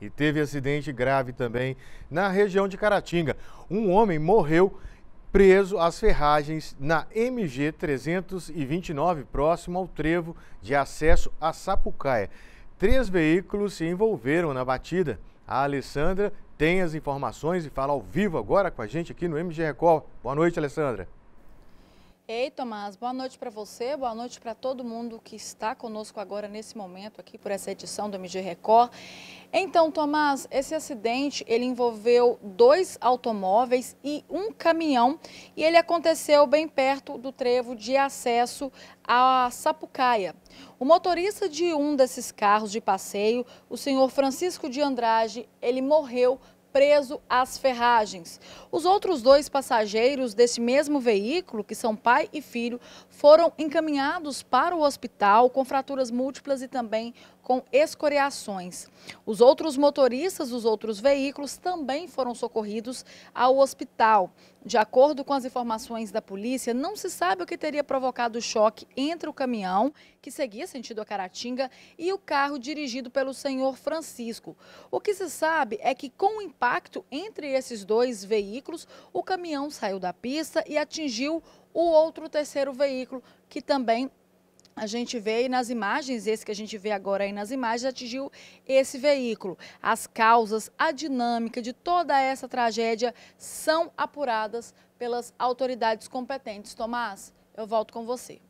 E teve acidente grave também na região de Caratinga. Um homem morreu preso às ferragens na MG 329, próximo ao trevo de acesso a Sapucaia. Três veículos se envolveram na batida. A Alessandra tem as informações e fala ao vivo agora com a gente aqui no MG Record. Boa noite, Alessandra. Ei, Tomás, boa noite para você, boa noite para todo mundo que está conosco agora nesse momento aqui por essa edição do MG Record. Então, Tomás, esse acidente ele envolveu dois automóveis e um caminhão e ele aconteceu bem perto do trevo de acesso à Sapucaia. O motorista de um desses carros de passeio, o senhor Francisco de Andrade, ele morreu preso às ferragens. Os outros dois passageiros desse mesmo veículo, que são pai e filho, foram encaminhados para o hospital com fraturas múltiplas e também com escoriações. Os outros motoristas dos outros veículos também foram socorridos ao hospital. De acordo com as informações da polícia, não se sabe o que teria provocado o choque entre o caminhão, que seguia sentido a Caratinga, e o carro dirigido pelo senhor Francisco. O que se sabe é que com o impacto entre esses dois veículos, o caminhão saiu da pista e atingiu o outro terceiro veículo, que também a gente vê aí nas imagens, esse que a gente vê agora aí nas imagens, atingiu esse veículo. As causas, a dinâmica de toda essa tragédia são apuradas pelas autoridades competentes. Tomás, eu volto com você.